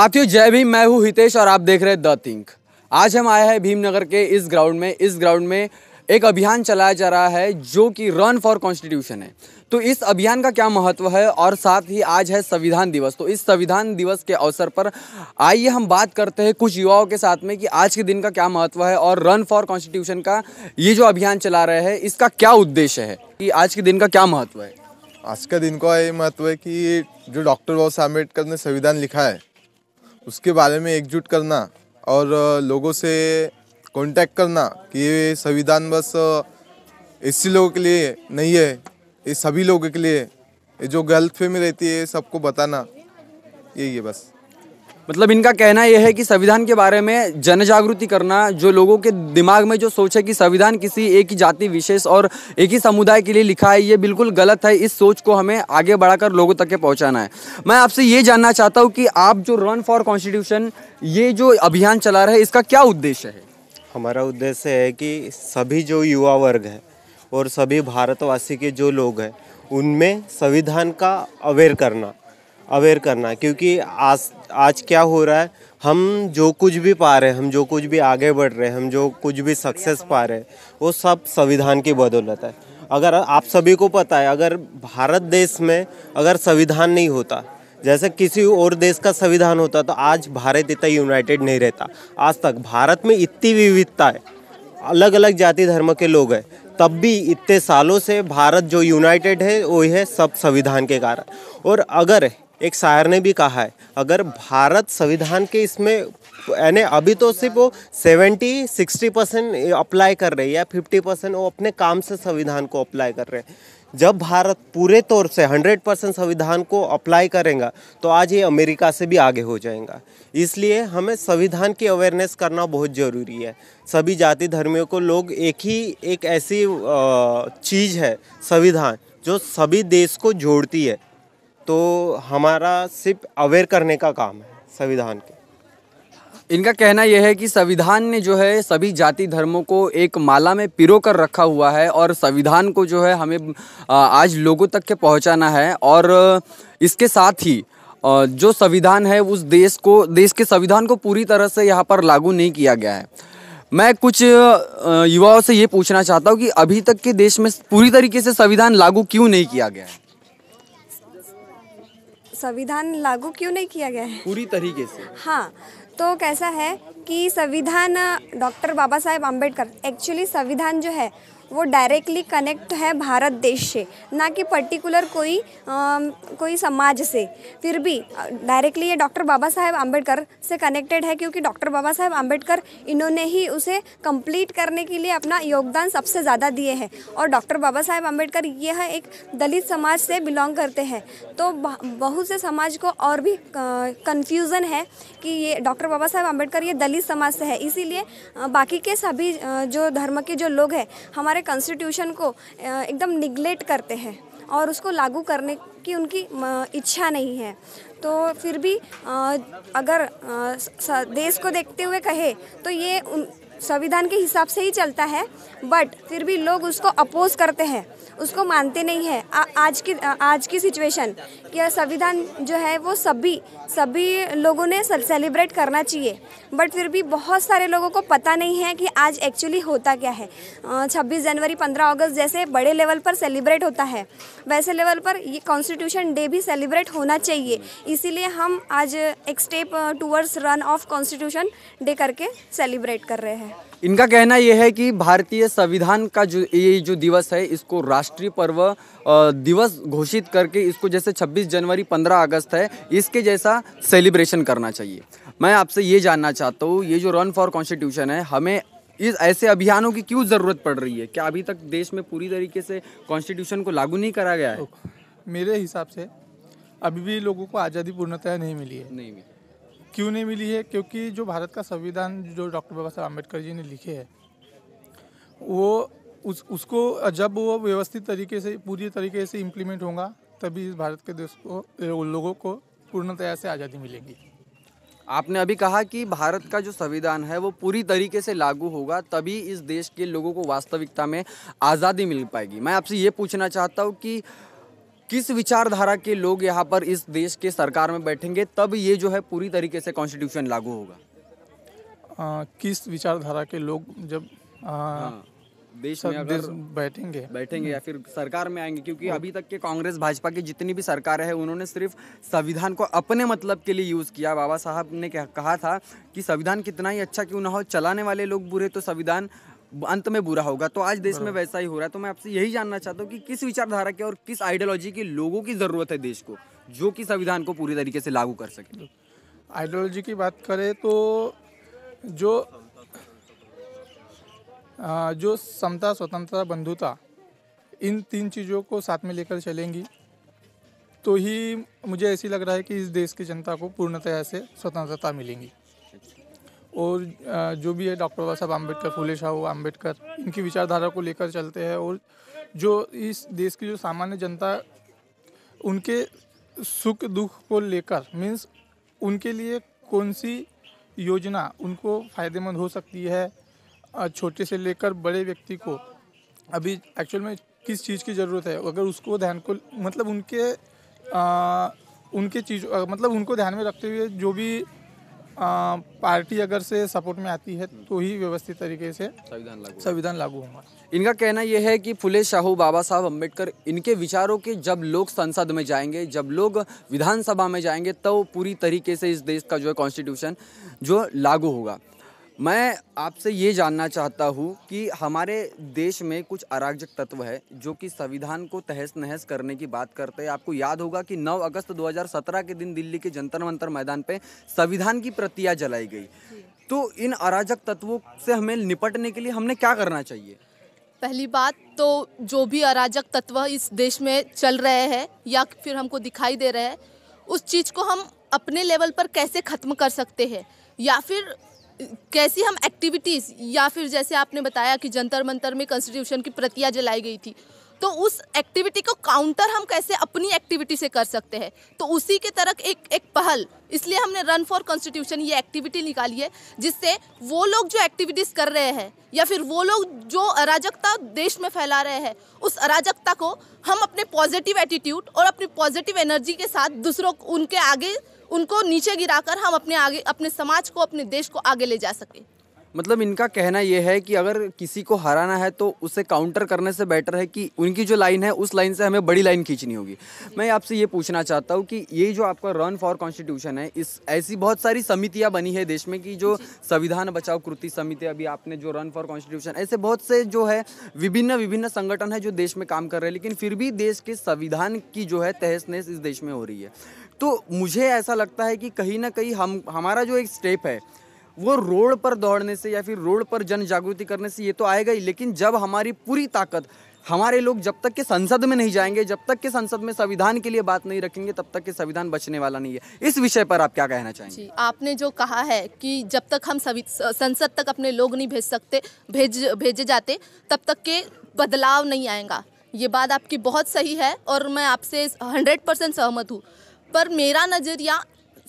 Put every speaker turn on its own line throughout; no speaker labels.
साथियों जय भीम मैं हूँ हितेश और आप देख रहे हैं द थिंक आज हम आए हैं भीमनगर के इस ग्राउंड में इस ग्राउंड में एक अभियान चलाया जा रहा है जो कि रन फॉर कॉन्स्टिट्यूशन है तो इस अभियान का क्या महत्व है और साथ ही आज है संविधान दिवस तो इस संविधान दिवस के अवसर पर आइए हम बात करते हैं कुछ युवाओं के साथ में कि आज के दिन का क्या महत्व है और रन फॉर कॉन्स्टिट्यूशन का ये जो अभियान चला रहे हैं इसका क्या उद्देश्य है कि आज के दिन का क्या
महत्व है आज के दिन का ये महत्व है कि जो डॉक्टर बाबा साहब अम्बेडकर ने संविधान लिखा है उसके बारे में एकजुट करना और लोगों से कांटेक्ट करना कि ये संविधान बस इसी लोगों के लिए नहीं है ये सभी लोगों के लिए ये जो गलत में रहती है सबको बताना यही है बस
मतलब इनका कहना यह है कि संविधान के बारे में जन जागृति करना जो लोगों के दिमाग में जो सोच है कि संविधान किसी एक ही जाति विशेष और एक ही समुदाय के लिए लिखा है ये बिल्कुल गलत है इस सोच को हमें आगे बढ़ाकर लोगों तक के पहुंचाना है मैं आपसे ये जानना चाहता हूँ कि आप जो रन फॉर कॉन्स्टिट्यूशन ये जो अभियान चला रहे हैं इसका क्या उद्देश्य है
हमारा उद्देश्य है कि सभी जो युवा वर्ग है और सभी भारतवासी के जो लोग हैं उनमें संविधान का अवेयर करना अवेयर करना क्योंकि आज आज क्या हो रहा है हम जो कुछ भी पा रहे हैं हम जो कुछ भी आगे बढ़ रहे हैं हम जो कुछ भी सक्सेस पा रहे हैं वो सब संविधान की बदौलत है अगर आप सभी को पता है अगर भारत देश में अगर संविधान नहीं होता जैसे किसी और देश का संविधान होता तो आज भारत इतना यूनाइटेड नहीं रहता आज तक भारत में इतनी विविधता है अलग अलग जाति धर्म के लोग हैं तब भी इतने सालों से भारत जो यूनाइटेड है वो है सब संविधान के कारण और अगर एक शायर ने भी कहा है अगर भारत संविधान के इसमें यानी अभी तो सिर्फ वो सेवेंटी सिक्सटी परसेंट अप्लाई कर रही है फिफ्टी परसेंट वो अपने काम से संविधान को अप्लाई कर रहे हैं जब भारत पूरे तौर से 100 परसेंट संविधान को अप्लाई करेगा तो आज ये अमेरिका से भी आगे हो जाएगा इसलिए हमें संविधान की अवेयरनेस करना बहुत ज़रूरी है सभी जाति धर्मियों को लोग एक ही एक ऐसी चीज़ है संविधान जो सभी देश को जोड़ती है तो हमारा सिर्फ अवेयर करने का काम है संविधान के इनका कहना यह है कि संविधान ने जो है सभी जाति धर्मों
को एक माला में पिरो कर रखा हुआ है और संविधान को जो है हमें आज लोगों तक के पहुंचाना है और इसके साथ ही जो संविधान है उस देश को देश के संविधान को पूरी तरह से यहाँ पर लागू नहीं किया गया है मैं कुछ युवाओं से ये पूछना चाहता हूँ कि अभी तक के देश में पूरी तरीके से संविधान लागू क्यों नहीं किया गया है
संविधान लागू क्यों नहीं किया गया है पूरी तरीके से हाँ तो कैसा है कि संविधान डॉक्टर बाबा साहेब आम्बेडकर एक्चुअली संविधान जो है वो डायरेक्टली कनेक्ट है भारत देश से ना कि पर्टिकुलर कोई आ, कोई समाज से फिर भी डायरेक्टली ये डॉक्टर बाबा साहेब आम्बेडकर से कनेक्टेड है क्योंकि डॉक्टर बाबा साहेब आम्बेडकर इन्होंने ही उसे कंप्लीट करने के लिए अपना योगदान सबसे ज़्यादा दिए हैं और डॉक्टर बाबा साहेब आम्बेडकर यह एक दलित समाज से बिलोंग करते हैं तो बहुत से समाज को और भी कन्फ्यूज़न है कि ये डॉक्टर बाबा साहेब आम्बेडकर ये दलित समाज से है इसीलिए बाकी के सभी जो धर्म के जो लोग हैं हमारे हमारे कॉन्स्टिट्यूशन को एकदम निगलेक्ट करते हैं और उसको लागू करने की उनकी इच्छा नहीं है तो फिर भी अगर देश को देखते हुए कहे तो ये संविधान के हिसाब से ही चलता है बट फिर भी लोग उसको अपोज करते हैं उसको मानते नहीं हैं आज की आज की सिचुएशन कि संविधान जो है वो सभी सभी लोगों ने सेलिब्रेट करना चाहिए बट फिर भी बहुत सारे लोगों को पता नहीं है कि आज एक्चुअली होता क्या है छब्बीस जनवरी पंद्रह अगस्त जैसे बड़े लेवल पर सेलिब्रेट होता है वैसे लेवल पर ये कॉन्स्टिट्यूशन डे भी सेलिब्रेट होना चाहिए इसीलिए हम आज एक step towards run of constitution day करके सेलिब्रेट कर रहे हैं
इनका कहना यह है कि भारतीय संविधान का जो ये जो दिवस है इसको राष्ट्रीय पर्व दिवस घोषित करके इसको जैसे 26 जनवरी 15 अगस्त है इसके जैसा सेलिब्रेशन करना चाहिए मैं आपसे ये जानना चाहता हूँ ये जो रन फॉर कॉन्स्टिट्यूशन है हमें इस ऐसे अभियानों की क्यों ज़रूरत पड़ रही है क्या अभी तक देश में पूरी तरीके से कॉन्स्टिट्यूशन को लागू नहीं करा गया है
मेरे हिसाब से अभी भी लोगों को आज़ादी पूर्णतया नहीं मिली है नहीं मिली क्यों नहीं मिली है क्योंकि जो भारत का संविधान जो डॉक्टर बाबा साहब अम्बेडकर जी ने लिखे है वो उस उसको जब वो व्यवस्थित तरीके से पूरी तरीके से इम्प्लीमेंट होगा तभी इस भारत के देश को लोगों को पूर्णतया से आज़ादी मिलेगी
आपने अभी कहा कि भारत का जो संविधान है वो पूरी तरीके से लागू होगा तभी इस देश के लोगों को वास्तविकता में आज़ादी मिल पाएगी मैं आपसे ये पूछना चाहता हूँ कि किस विचारधारा के लोग यहाँ पर इस देश के सरकार में बैठेंगे तब ये जो है पूरी तरीके से कॉन्स्टिट्यूशन लागू होगा
आ, किस विचारधारा के लोग जब आ,
हाँ, देश में अगर देश बैठेंगे बैठेंगे या फिर सरकार में आएंगे क्योंकि अभी तक के कांग्रेस भाजपा की जितनी भी सरकारें हैं उन्होंने सिर्फ संविधान को अपने मतलब के लिए यूज़ किया बाबा साहब ने कहा था कि संविधान कितना ही अच्छा क्यों ना हो चलाने वाले लोग बुरे तो संविधान अंत में बुरा होगा तो आज देश में वैसा ही हो रहा है तो मैं आपसे यही जानना चाहता हूँ कि किस विचारधारा के और किस आइडियोलॉजी के लोगों की ज़रूरत है देश को जो कि संविधान को पूरी तरीके से लागू कर सके
आइडियोलॉजी की बात करें तो जो जो समता स्वतंत्रता बंधुता इन तीन चीज़ों को साथ में लेकर चलेंगी तो ही मुझे ऐसी लग रहा है कि इस देश की जनता को पूर्णतया से स्वतंत्रता मिलेंगी और जो भी है डॉक्टर बाबा साहब आम्बेडकर फूले शाह आम्बेडकर इनकी विचारधारा को लेकर चलते हैं और जो इस देश की जो सामान्य जनता उनके सुख दुख को लेकर मीन्स उनके लिए कौन सी योजना उनको फ़ायदेमंद हो सकती है छोटे से लेकर बड़े व्यक्ति को अभी एक्चुअल में किस चीज़ की ज़रूरत है अगर उसको ध्यान को मतलब उनके आ, उनके चीज़ मतलब उनको ध्यान में रखते हुए जो भी पार्टी अगर से सपोर्ट में आती है तो ही व्यवस्थित तरीके से संविधान लागू संविधान लागू होगा इनका कहना यह है कि फुले शाहू बाबा साहब अम्बेडकर इनके विचारों के
जब लोग संसद में जाएंगे जब लोग विधानसभा में जाएंगे तो पूरी तरीके से इस देश का जो है कॉन्स्टिट्यूशन जो लागू होगा मैं आपसे ये जानना चाहता हूँ कि हमारे देश में कुछ अराजक तत्व है जो कि संविधान को तहस नहस करने की बात करते हैं आपको याद होगा कि 9 अगस्त 2017 के दिन दिल्ली के जंतर मंतर मैदान पे संविधान की प्रतिया जलाई गई तो इन अराजक तत्वों से हमें निपटने के लिए हमने क्या करना चाहिए
पहली बात तो जो भी अराजक तत्व इस देश में चल रहे हैं या फिर हमको दिखाई दे रहे हैं उस चीज़ को हम अपने लेवल पर कैसे ख़त्म कर सकते हैं या फिर कैसी हम एक्टिविटीज़ या फिर जैसे आपने बताया कि जंतर मंतर में कॉन्स्टिट्यूशन की प्रतियां जलाई गई थी तो उस एक्टिविटी को काउंटर हम कैसे अपनी एक्टिविटी से कर सकते हैं तो उसी के तरह एक एक पहल इसलिए हमने रन फॉर कॉन्स्टिट्यूशन ये एक्टिविटी निकाली है जिससे वो लोग जो एक्टिविटीज़ कर रहे हैं या फिर वो लोग जो अराजकता देश में फैला रहे हैं उस अराजकता को हम अपने पॉजिटिव एटीट्यूड और अपनी पॉजिटिव एनर्जी के साथ दूसरों उनके आगे उनको नीचे गिराकर हम अपने आगे अपने समाज को अपने देश को आगे ले जा सके
मतलब इनका कहना यह है कि अगर किसी को हराना है तो उसे काउंटर करने से बेटर है कि उनकी जो लाइन है उस लाइन से हमें बड़ी लाइन खींचनी होगी मैं आपसे ये पूछना चाहता हूँ कि ये जो आपका रन फॉर कॉन्स्टिट्यूशन है इस ऐसी बहुत सारी समितियाँ बनी है देश में कि जो संविधान बचाओ कृति समिति अभी आपने जो रन फॉर कॉन्स्टिट्यूशन ऐसे बहुत से जो है विभिन्न विभिन्न संगठन है जो देश में काम कर रहे हैं लेकिन फिर भी देश के संविधान की जो है तहस नहस इस देश में हो रही है तो मुझे ऐसा लगता है कि कहीं ना कहीं हम हमारा जो एक स्टेप है वो रोड पर दौड़ने से या फिर रोड पर जन जागृति करने से ये तो आएगा ही लेकिन जब हमारी पूरी ताकत हमारे लोग जब तक के संसद में नहीं जाएंगे जब तक के संसद में संविधान के लिए बात नहीं रखेंगे तब तक के संविधान बचने वाला नहीं है इस विषय पर आप क्या कहना चाहेंगे
आपने जो कहा है कि जब तक हम संसद तक अपने लोग नहीं भेज सकते भेज भेजे जाते तब तक के बदलाव नहीं आएगा ये बात आपकी बहुत सही है और मैं आपसे हंड्रेड परसेंट सहमत हूँ पर मेरा नज़रिया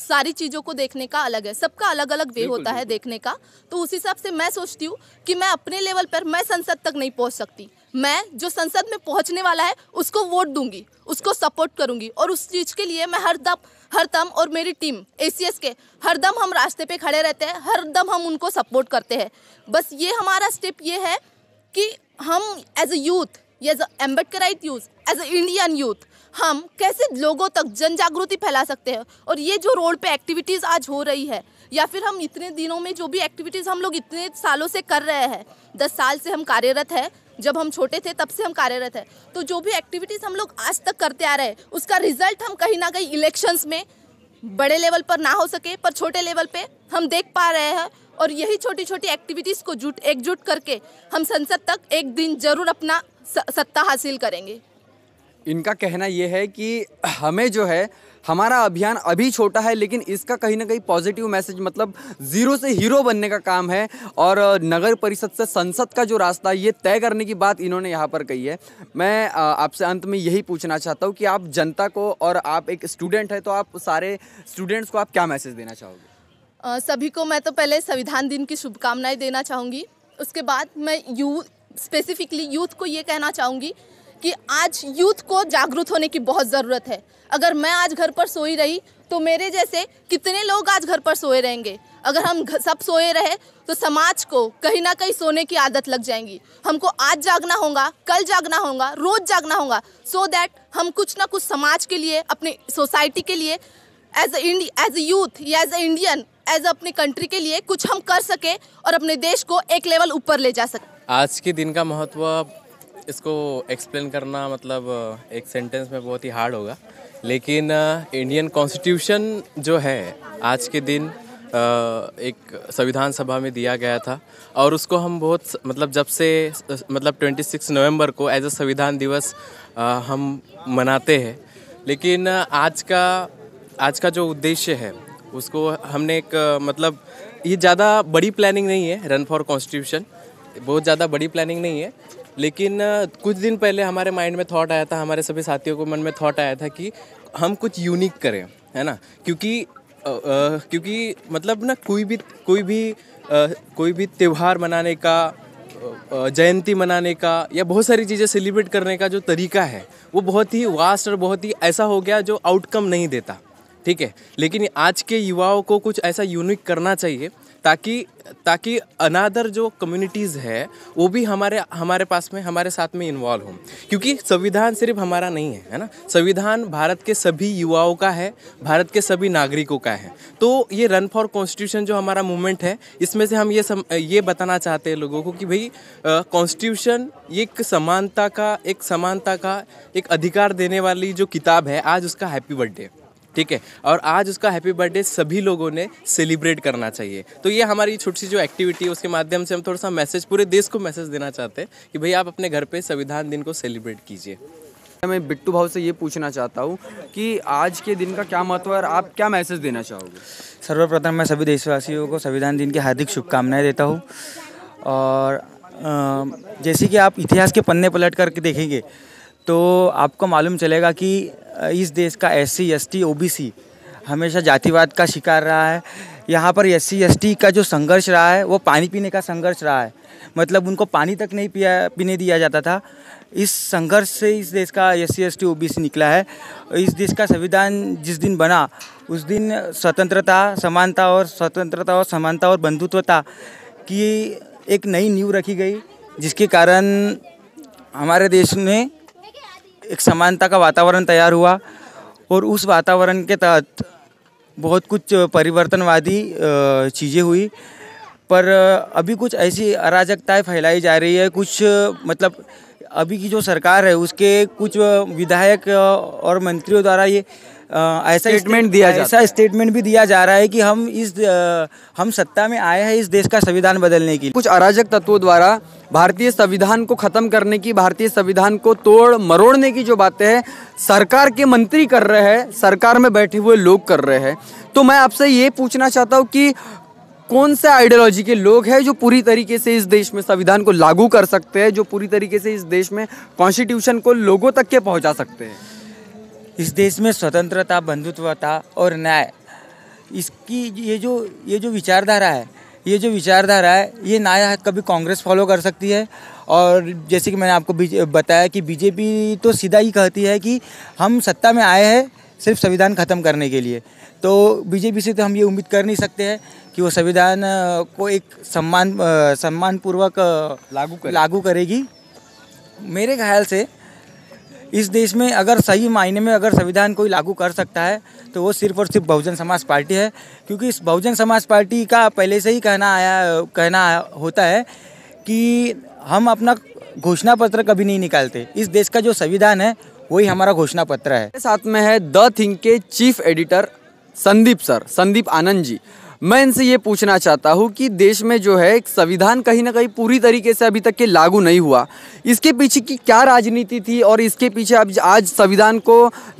सारी चीज़ों को देखने का अलग है सबका अलग अलग वे होता है देखने का तो उस हिसाब से मैं सोचती हूँ कि मैं अपने लेवल पर मैं संसद तक नहीं पहुँच सकती मैं जो संसद में पहुँचने वाला है उसको वोट दूंगी उसको सपोर्ट करूंगी और उस चीज़ के लिए मैं हर दम हर दम और मेरी टीम ए के हर दम हम रास्ते पे खड़े रहते हैं हर दम हम उनको सपोर्ट करते हैं बस ये हमारा स्टेप ये है कि हम as a youth as a Ambedkarite youth as a Indian youth हम कैसे लोगों तक जन जागृति फैला सकते हैं और ये जो रोड पे एक्टिविटीज़ आज हो रही है या फिर हम इतने दिनों में जो भी एक्टिविटीज़ हम लोग इतने सालों से कर रहे हैं दस साल से हम कार्यरत हैं जब हम छोटे थे तब से हम कार्यरत हैं तो जो भी एक्टिविटीज़ हम लोग आज तक करते आ रहे हैं उसका रिजल्ट हम कहीं ना कहीं इलेक्शंस में बड़े लेवल पर ना हो सके पर छोटे लेवल पे हम देख पा रहे हैं और यही छोटी छोटी एक्टिविटीज़ को जुट एकजुट करके हम संसद तक एक दिन जरूर अपना सत्ता हासिल करेंगे
इनका कहना यह है कि हमें जो है हमारा अभियान अभी छोटा है लेकिन इसका कहीं ना कहीं पॉजिटिव मैसेज मतलब ज़ीरो से हीरो बनने का काम है और नगर परिषद से संसद का जो रास्ता है ये तय करने की बात इन्होंने यहाँ पर कही है मैं आपसे अंत में यही पूछना चाहता हूँ कि आप जनता को और आप एक स्टूडेंट है तो आप सारे स्टूडेंट्स को आप क्या मैसेज देना चाहोगे
सभी को मैं तो पहले संविधान दिन की शुभकामनाएं देना चाहूँगी उसके बाद मैं यू स्पेसिफिकली यूथ को ये कहना चाहूँगी कि आज यूथ को जागरूक होने की बहुत ज़रूरत है अगर मैं आज घर पर सोई रही तो मेरे जैसे कितने लोग आज घर पर सोए रहेंगे अगर हम सब सोए रहे तो समाज को कहीं ना कहीं सोने की आदत लग जाएंगी हमको आज जागना होगा कल जागना होगा रोज जागना होगा सो so दैट हम कुछ ना कुछ समाज के लिए अपने सोसाइटी के लिए एज एज ए यूथ या एज ए इंडियन एज अपने कंट्री के लिए कुछ हम कर सके और अपने देश को एक लेवल ऊपर ले जा सके
आज के दिन का महत्व इसको एक्सप्लेन करना मतलब एक सेंटेंस में बहुत ही हार्ड होगा लेकिन इंडियन कॉन्स्टिट्यूशन जो है आज के दिन एक संविधान सभा में दिया गया था और उसको हम बहुत मतलब जब से मतलब 26 नवंबर को एज अ संविधान दिवस हम मनाते हैं लेकिन आज का आज का जो उद्देश्य है उसको हमने एक मतलब ये ज़्यादा बड़ी प्लानिंग नहीं है रन फॉर कॉन्स्टिट्यूशन बहुत ज़्यादा बड़ी प्लानिंग नहीं है लेकिन कुछ दिन पहले हमारे माइंड में थॉट आया था हमारे सभी साथियों को मन में थॉट आया था कि हम कुछ यूनिक करें है ना क्योंकि आ, आ, क्योंकि मतलब ना कोई भी कोई भी आ, कोई भी त्यौहार मनाने का जयंती मनाने का या बहुत सारी चीज़ें सेलिब्रेट करने का जो तरीका है वो बहुत ही वास्ट और बहुत ही ऐसा हो गया जो आउटकम नहीं देता ठीक है लेकिन आज के युवाओं को कुछ ऐसा यूनिक करना चाहिए ताकि ताकि अनादर जो कम्युनिटीज़ है वो भी हमारे हमारे पास में हमारे साथ में इन्वॉल्व हों क्योंकि संविधान सिर्फ हमारा नहीं है है ना संविधान भारत के सभी युवाओं का है भारत के सभी नागरिकों का है तो ये रन फॉर कॉन्स्टिट्यूशन जो हमारा मूवमेंट है इसमें से हम ये सम, ये बताना चाहते हैं लोगों को कि भाई कॉन्स्टिट्यूशन एक समानता का एक समानता का एक अधिकार देने वाली जो किताब है आज उसका हैप्पी बर्थडे ठीक है और आज उसका हैप्पी बर्थडे सभी लोगों ने सेलिब्रेट करना चाहिए तो ये हमारी छोटी सी जो एक्टिविटी है उसके माध्यम से हम थोड़ा सा मैसेज पूरे देश को मैसेज देना चाहते हैं कि भाई आप अपने घर पर संविधान दिन को सेलिब्रेट कीजिए मैं बिट्टू भाव से ये पूछना
चाहता हूँ कि आज के दिन का क्या महत्व है और आप क्या मैसेज देना चाहोगे सर्वप्रथम
मैं सभी देशवासियों को संविधान दिन की हार्दिक शुभकामनाएं देता हूँ और जैसे कि आप इतिहास के पन्ने पलट करके देखेंगे तो आपको मालूम चलेगा कि इस देश का S C S T O B C हमेशा जातिवाद का शिकार रहा है यहाँ पर एस सी एस टी का जो संघर्ष रहा है वो पानी पीने का संघर्ष रहा है मतलब उनको पानी तक नहीं पिया पीने दिया जाता था इस संघर्ष से इस देश का S C S T O B C निकला है इस देश का संविधान जिस दिन बना उस दिन स्वतंत्रता समानता और स्वतंत्रता और समानता और बंधुत्वता की एक नई नींव रखी गई जिसके कारण हमारे देश में एक समानता का वातावरण तैयार हुआ और उस वातावरण के तहत बहुत कुछ परिवर्तनवादी चीज़ें हुई पर अभी कुछ ऐसी अराजकताएं फैलाई जा रही है कुछ मतलब अभी की जो सरकार है उसके कुछ विधायक और मंत्रियों द्वारा ये ऐसा स्टेटमेंट दिया जा ऐसा स्टेटमेंट भी दिया जा रहा है कि हम इस
हम सत्ता में आए हैं इस देश का संविधान बदलने के लिए कुछ अराजक तत्वों द्वारा भारतीय संविधान को ख़त्म करने की भारतीय संविधान को तोड़ मरोड़ने की जो बातें हैं सरकार के मंत्री कर रहे हैं सरकार में बैठे हुए लोग कर रहे हैं तो मैं आपसे ये पूछना चाहता हूँ कि कौन से आइडियोलॉजी के लोग हैं जो पूरी तरीके से इस देश में संविधान को लागू कर सकते हैं जो पूरी तरीके से इस देश में कॉन्स्टिट्यूशन को लोगों तक के पहुंचा सकते हैं
इस देश में स्वतंत्रता बंधुत्वता और न्याय इसकी ये जो ये जो विचारधारा है ये जो विचारधारा है ये ना कभी कांग्रेस फॉलो कर सकती है और जैसे कि मैंने आपको बताया कि बीजेपी तो सीधा ही कहती है कि हम सत्ता में आए हैं सिर्फ संविधान ख़त्म करने के लिए तो बीजेपी से तो हम ये उम्मीद कर नहीं सकते हैं कि वो संविधान को एक सम्मान सम्मानपूर्वक लागू कर, लागू करेगी मेरे ख्याल से इस देश में अगर सही मायने में अगर संविधान कोई लागू कर सकता है तो वो सिर्फ और सिर्फ बहुजन समाज पार्टी है क्योंकि इस बहुजन समाज पार्टी का पहले से ही कहना आया कहना होता है कि हम अपना घोषणा पत्र कभी नहीं निकालते इस देश का जो संविधान है वही हमारा घोषणा पत्र है
साथ में है द थिंक के chief editor Sandeep sir Sandeep Anand ji मैं इनसे ये पूछना चाहता हूँ कि देश में जो है एक संविधान कहीं ना कहीं पूरी तरीके से अभी तक के लागू नहीं हुआ इसके पीछे की क्या राजनीति थी और इसके पीछे अब आज संविधान को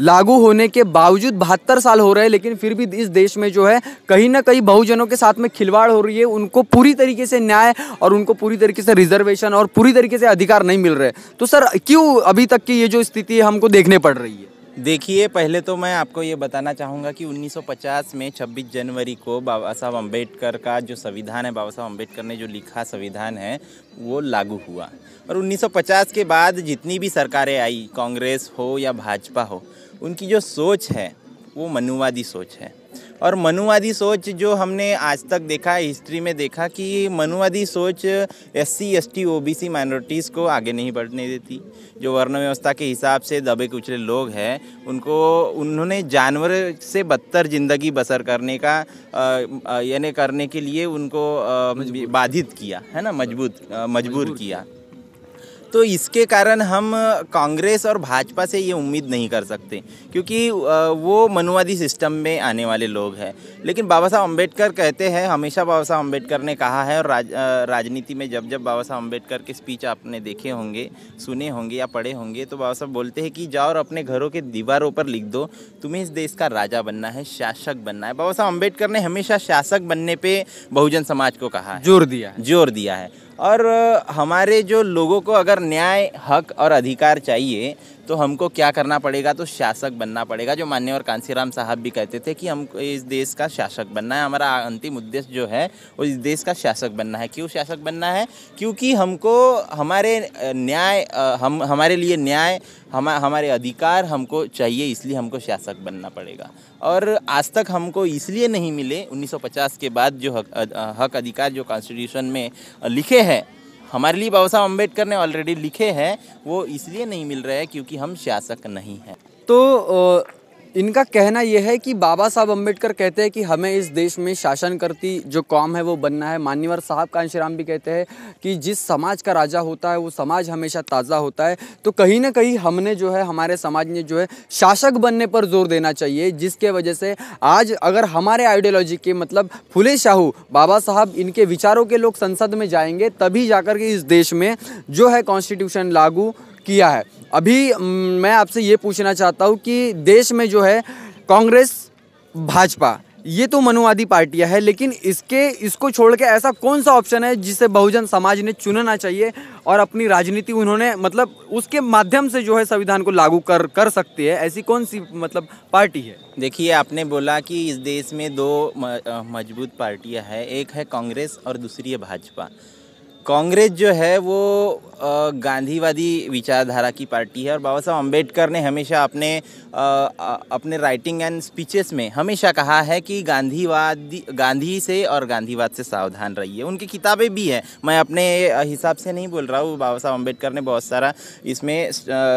लागू होने के बावजूद बहत्तर साल हो रहे हैं लेकिन फिर भी इस देश में जो है कहीं ना कहीं बहुजनों के साथ में खिलवाड़ हो रही है उनको पूरी तरीके से न्याय और उनको पूरी तरीके से रिजर्वेशन और पूरी तरीके से अधिकार नहीं मिल रहे तो सर क्यों अभी तक की ये जो स्थिति हमको देखने पड़ रही है
देखिए पहले तो मैं आपको ये बताना चाहूँगा कि 1950 में 26 जनवरी को बाबा साहब अम्बेडकर का जो संविधान है बाबा साहब अम्बेडकर ने जो लिखा संविधान है वो लागू हुआ और 1950 के बाद जितनी भी सरकारें आई कांग्रेस हो या भाजपा हो उनकी जो सोच है वो मनुवादी सोच है और मनुवादी सोच जो हमने आज तक देखा है हिस्ट्री में देखा कि मनुवादी सोच S C S T O B C minorities को आगे नहीं बढ़ने देती जो वर्ण व्यवस्था के हिसाब से दबे कुचले लोग हैं उनको उन्होंने जानवर से बदतर ज़िंदगी बसर करने का यानी करने के लिए उनको बाधित किया है ना मजबूत मजबूर किया तो इसके कारण हम कांग्रेस और भाजपा से ये उम्मीद नहीं कर सकते क्योंकि वो मनुवादी सिस्टम में आने वाले लोग हैं लेकिन बाबा साहब अम्बेडकर कहते हैं हमेशा बाबा साहब अम्बेडकर ने कहा है और राज, राजनीति में जब जब बाबा साहब अम्बेडकर के स्पीच आपने देखे होंगे सुने होंगे या पढ़े होंगे तो बाबा साहब बोलते हैं कि जाओ और अपने घरों के दीवारों पर लिख दो तुम्हें इस देश का राजा बनना है शासक बनना है बाबा साहब अम्बेडकर ने हमेशा शासक बनने पर बहुजन समाज को कहा जोर दिया जोर दिया है और हमारे जो लोगों को अगर न्याय हक और अधिकार चाहिए तो हमको क्या करना पड़ेगा तो शासक बनना पड़ेगा जो मान्यवर कांसीराम साहब भी कहते थे कि हमको इस देश का शासक बनना है हमारा अंतिम उद्देश्य जो है वो इस देश का शासक बनना है क्यों शासक बनना है क्योंकि हमको हमारे न्याय हम हमारे लिए न्याय हम हमारे अधिकार हमको चाहिए इसलिए हमको शासक बनना पड़ेगा और आज तक हमको इसलिए नहीं मिले 1950 के बाद जो हक, हक अधिकार जो कॉन्स्टिट्यूशन में लिखे हैं हमारे लिए बाबा साहब अम्बेडकर ने ऑलरेडी लिखे हैं वो इसलिए नहीं मिल रहे हैं क्योंकि हम शासक नहीं हैं तो
इनका कहना यह है कि बाबा साहब अम्बेडकर कहते हैं कि हमें इस देश में शासन करती जो कौम है वो बनना है मान्यवर साहब कांशीराम भी कहते हैं कि जिस समाज का राजा होता है वो समाज हमेशा ताज़ा होता है तो कहीं ना कहीं हमने जो है हमारे समाज ने जो है शासक बनने पर जोर देना चाहिए जिसके वजह से आज अगर हमारे आइडियोलॉजी के मतलब फुले शाहू बाबा साहब इनके विचारों के लोग संसद में जाएंगे तभी जाकर के इस देश में जो है कॉन्स्टिट्यूशन लागू किया है अभी मैं आपसे ये पूछना चाहता हूँ कि देश में जो है कांग्रेस भाजपा ये तो मनुवादी पार्टियां है लेकिन इसके इसको छोड़ के ऐसा कौन सा ऑप्शन है जिसे बहुजन समाज ने चुनना चाहिए और अपनी राजनीति उन्होंने मतलब उसके माध्यम से जो है संविधान को लागू कर कर सकती है ऐसी कौन
सी मतलब पार्टी है देखिए आपने बोला कि इस देश में दो मजबूत पार्टियां हैं एक है कांग्रेस और दूसरी है भाजपा कांग्रेस जो है वो गांधीवादी विचारधारा की पार्टी है और बाबा साहब अम्बेडकर ने हमेशा अपने अपने राइटिंग एंड स्पीचेस में हमेशा कहा है कि गांधीवादी गांधी से और गांधीवाद से सावधान रहिए उनकी किताबें भी हैं मैं अपने हिसाब से नहीं बोल रहा हूँ बाबा साहब अम्बेडकर ने बहुत सारा इसमें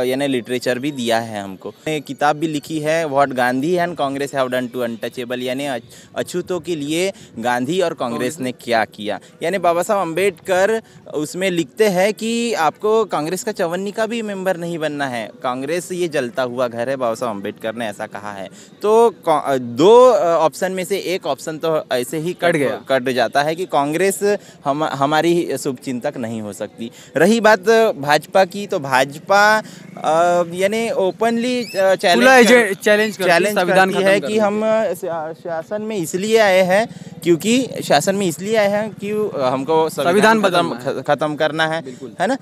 यानी लिटरेचर भी दिया है हमको किताब भी लिखी है what Gandhi and Congress have done to untouchable यानी अछूतों के लिए गांधी और कांग्रेस ने क्या किया यानी बाबा साहब अम्बेडकर उसमें लिखते हैं कि आपको कांग्रेस का चवन्नी का भी मेंबर नहीं बनना है कांग्रेस ये जलता हुआ घर है बाबा साहब अम्बेडकर ने ऐसा कहा है तो दो ऑप्शन में से एक ऑप्शन तो ऐसे ही कट गया कट जाता है कि कांग्रेस हम हमारी शुभ चिंतक नहीं हो सकती रही बात भाजपा की तो भाजपा यानी ओपनली चैलेंज चैलेंज चैलेंज करती है कि हम शासन में इसलिए आए हैं क्योंकि शासन में इसलिए आए हैं कि हमको संविधान बदल खत्म खत्म करना है है ना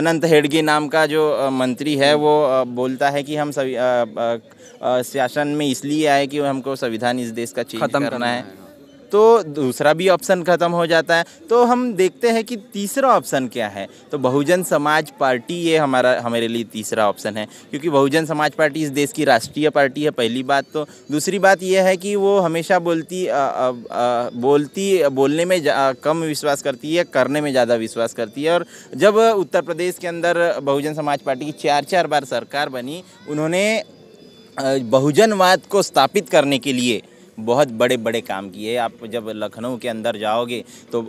अनंत हेडगी नाम का जो मंत्री है वो बोलता है कि हम सभी शासन में इसलिए आए कि हमको संविधान इस देश का चेंज करना है तो दूसरा भी ऑप्शन ख़त्म हो जाता है तो हम देखते हैं कि तीसरा ऑप्शन क्या है तो बहुजन समाज पार्टी ये हमारा हमारे लिए तीसरा ऑप्शन है क्योंकि बहुजन समाज पार्टी इस देश की राष्ट्रीय पार्टी है पहली बात तो दूसरी बात यह है कि वो हमेशा बोलती आ, आ, आ, बोलती बोलने में कम विश्वास करती है करने में ज़्यादा विश्वास करती है और जब उत्तर प्रदेश के अंदर बहुजन समाज पार्टी की चार चार बार सरकार बनी उन्होंने बहुजनवाद को स्थापित करने के लिए बहुत बड़े बड़े काम किए आप जब लखनऊ के अंदर जाओगे तो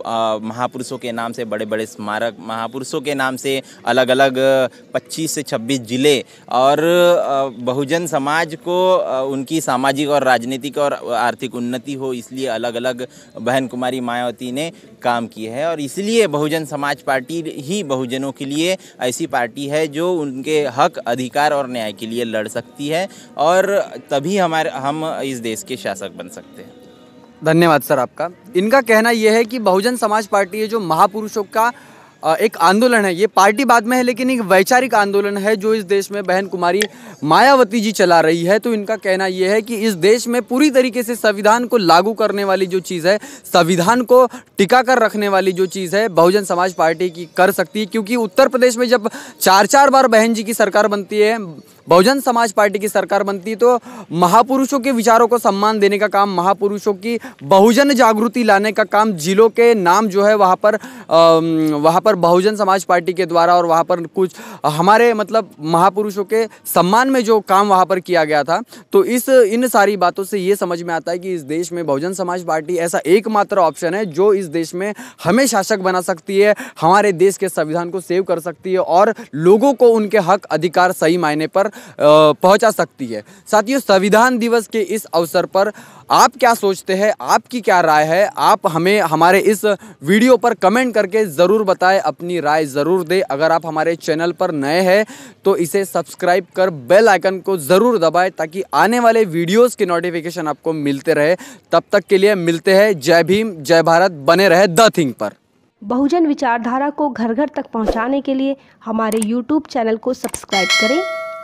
महापुरुषों के नाम से बड़े बड़े स्मारक महापुरुषों के नाम से अलग अलग 25 से 26 जिले और बहुजन समाज को उनकी सामाजिक और राजनीतिक और आर्थिक उन्नति हो इसलिए अलग अलग बहन कुमारी मायावती ने काम किए हैं और इसलिए बहुजन समाज पार्टी ही बहुजनों के लिए ऐसी पार्टी है जो उनके हक अधिकार और न्याय के लिए लड़ सकती है और तभी हमारे हम इस देश के शासक बन सकते हैं
धन्यवाद सर आपका इनका कहना यह है कि बहुजन समाज पार्टी है जो महापुरुषों का एक आंदोलन है ये पार्टी बाद में है लेकिन एक वैचारिक आंदोलन है जो इस देश में बहन कुमारी मायावती जी चला रही है तो इनका कहना यह है कि इस देश में पूरी तरीके से संविधान को लागू करने वाली जो चीज़ है संविधान को टिका कर रखने वाली जो चीज़ है बहुजन समाज पार्टी की कर सकती है क्योंकि उत्तर प्रदेश में जब चार चार बार बहन जी की सरकार बनती है बहुजन समाज पार्टी की सरकार बनती तो महापुरुषों के विचारों को सम्मान देने का काम महापुरुषों की बहुजन जागृति लाने का काम जिलों के नाम जो है वहाँ पर वहाँ पर बहुजन समाज पार्टी के द्वारा और वहाँ पर कुछ हमारे मतलब महापुरुषों के सम्मान में जो काम वहाँ पर किया गया था तो इस इन सारी बातों से ये समझ में आता है कि इस देश में बहुजन समाज पार्टी ऐसा एकमात्र ऑप्शन है जो इस देश में हमें शासक बना सकती है हमारे देश के संविधान को सेव कर सकती है और लोगों को उनके हक अधिकार सही मायने पर पहुंचा सकती है साथियों संविधान दिवस के इस अवसर पर आप क्या सोचते हैं आपकी क्या राय है आप हमें हमारे इस वीडियो पर कमेंट करके ज़रूर बताएं अपनी राय ज़रूर दें अगर आप हमारे चैनल पर नए हैं तो इसे सब्सक्राइब कर बेल आइकन को ज़रूर दबाएं ताकि आने वाले वीडियोस के नोटिफिकेशन आपको मिलते रहे तब तक के लिए मिलते हैं जय भीम जय भारत बने रहे द थिंग पर
बहुजन विचारधारा को घर घर तक पहुँचाने के लिए हमारे यूट्यूब चैनल को सब्सक्राइब करें